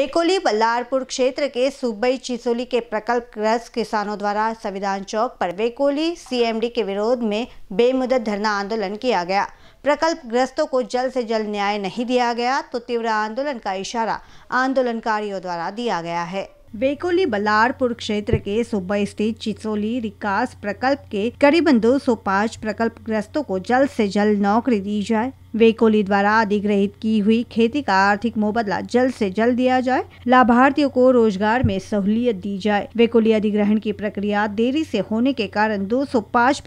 टेकोली बल्लारपुर क्षेत्र के सूबई चिसोली के प्रकल्प ग्रस्त किसानों द्वारा संविधान चौक पर वेकोली सीएमडी के विरोध में बेमुदत धरना आंदोलन किया गया प्रकल्प ग्रस्तों को जल्द से जल्द न्याय नहीं दिया गया तो तीव्र आंदोलन का इशारा आंदोलनकारियों द्वारा दिया गया है बेकोली बलारपुर क्षेत्र के सुबह स्थित चिचोली विकास प्रकल्प के करीबन 205 प्रकल्प ग्रस्तों को जल्द से जल्द नौकरी दी जाए वे द्वारा अधिग्रहित की हुई खेती का आर्थिक मुबदला जल्द से जल्द दिया जाए लाभार्थियों को रोजगार में सहूलियत दी जाए वे अधिग्रहण की प्रक्रिया देरी से होने के कारण 205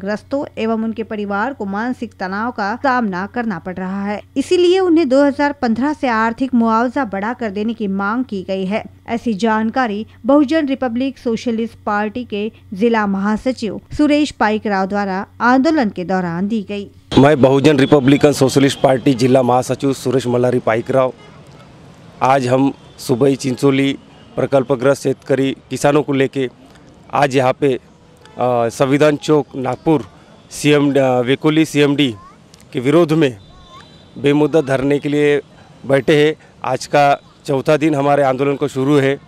ग्रस्तों एवं उनके परिवार को मानसिक तनाव का सामना करना पड़ रहा है इसीलिए उन्हें 2015 से आर्थिक मुआवजा बढ़ा कर देने की मांग की गयी है ऐसी जानकारी बहुजन रिपब्लिक सोशलिस्ट पार्टी के जिला महासचिव सुरेश पाइक राव द्वारा आंदोलन के दौरान दी गयी मैं बहुजन रिपब्लिकन सोशलिस्ट पार्टी जिला महासचिव सुरेश मल्हारी पाइकराव आज हम सुबई चिंचोली प्रकल्पग्रस्त शेतकरी किसानों को लेके आज यहाँ पे संविधान चौक नागपुर सीएम वेकोली सीएमडी के विरोध में बेमुद्दा धरने के लिए बैठे हैं आज का चौथा दिन हमारे आंदोलन को शुरू है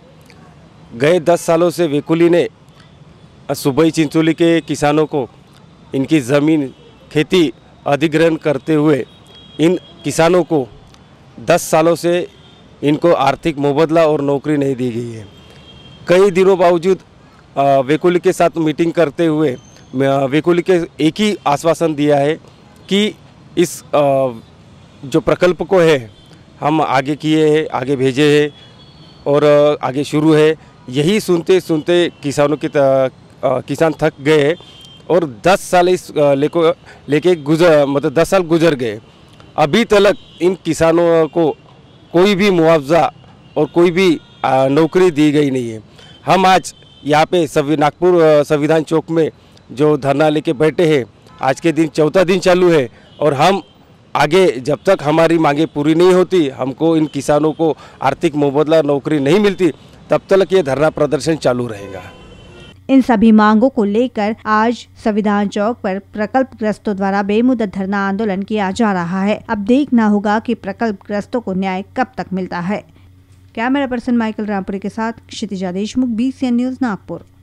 गए दस सालों से वेकुली ने सुबई चिंचोली के किसानों को इनकी ज़मीन खेती अधिग्रहण करते हुए इन किसानों को 10 सालों से इनको आर्थिक मुबदला और नौकरी नहीं दी गई है कई दिनों बावजूद वेकुली के साथ मीटिंग करते हुए वेकुली के एक ही आश्वासन दिया है कि इस जो प्रकल्प को है हम आगे किए हैं आगे भेजे हैं और आगे शुरू है यही सुनते सुनते किसानों के किसान थक गए हैं और 10 साल इस लेको लेके गुजर मतलब 10 साल गुजर गए अभी तक इन किसानों को कोई भी मुआवजा और कोई भी नौकरी दी गई नहीं है हम आज यहाँ पे सभी नागपुर संविधान चौक में जो धरना लेके बैठे हैं आज के दिन चौथा दिन चालू है और हम आगे जब तक हमारी मांगे पूरी नहीं होती हमको इन किसानों को आर्थिक मुबदला नौकरी नहीं मिलती तब तक ये धरना प्रदर्शन चालू रहेगा इन सभी मांगों को लेकर आज संविधान चौक पर प्रकल्प ग्रस्तों द्वारा बेमुदत धरना आंदोलन किया जा रहा है अब देखना होगा कि प्रकल्प ग्रस्तों को न्याय कब तक मिलता है कैमरा पर्सन माइकल रामपुरी के साथ क्षितिजा देशमुख बी न्यूज नागपुर